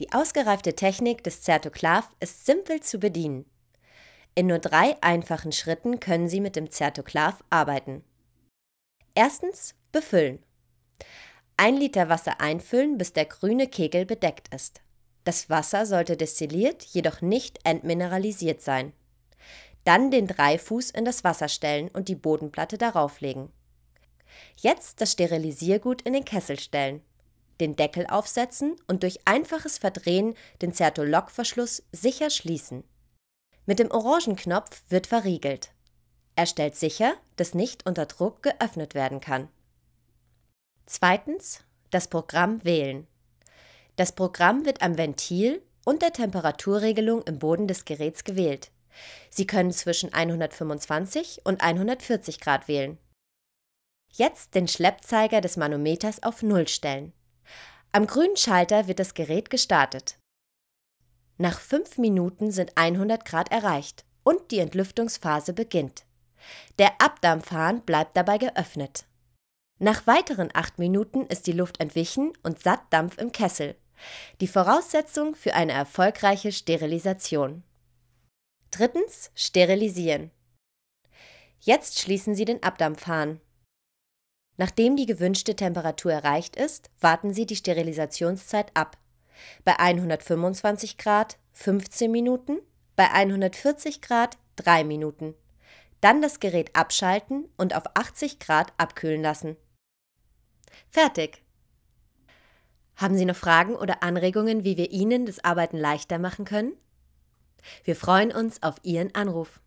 Die ausgereifte Technik des Zertoklav ist simpel zu bedienen. In nur drei einfachen Schritten können Sie mit dem Zertoklav arbeiten. Erstens befüllen. Ein Liter Wasser einfüllen, bis der grüne Kegel bedeckt ist. Das Wasser sollte destilliert, jedoch nicht entmineralisiert sein. Dann den Dreifuß in das Wasser stellen und die Bodenplatte darauf legen. Jetzt das Sterilisiergut in den Kessel stellen den Deckel aufsetzen und durch einfaches Verdrehen den Zertolockverschluss sicher schließen. Mit dem Orangenknopf wird verriegelt. Er stellt sicher, dass nicht unter Druck geöffnet werden kann. Zweitens, das Programm wählen. Das Programm wird am Ventil und der Temperaturregelung im Boden des Geräts gewählt. Sie können zwischen 125 und 140 Grad wählen. Jetzt den Schleppzeiger des Manometers auf Null stellen. Am grünen Schalter wird das Gerät gestartet. Nach 5 Minuten sind 100 Grad erreicht und die Entlüftungsphase beginnt. Der Abdampfhahn bleibt dabei geöffnet. Nach weiteren 8 Minuten ist die Luft entwichen und satt Dampf im Kessel. Die Voraussetzung für eine erfolgreiche Sterilisation. Drittens, sterilisieren. Jetzt schließen Sie den Abdampfhahn. Nachdem die gewünschte Temperatur erreicht ist, warten Sie die Sterilisationszeit ab. Bei 125 Grad 15 Minuten, bei 140 Grad 3 Minuten. Dann das Gerät abschalten und auf 80 Grad abkühlen lassen. Fertig! Haben Sie noch Fragen oder Anregungen, wie wir Ihnen das Arbeiten leichter machen können? Wir freuen uns auf Ihren Anruf.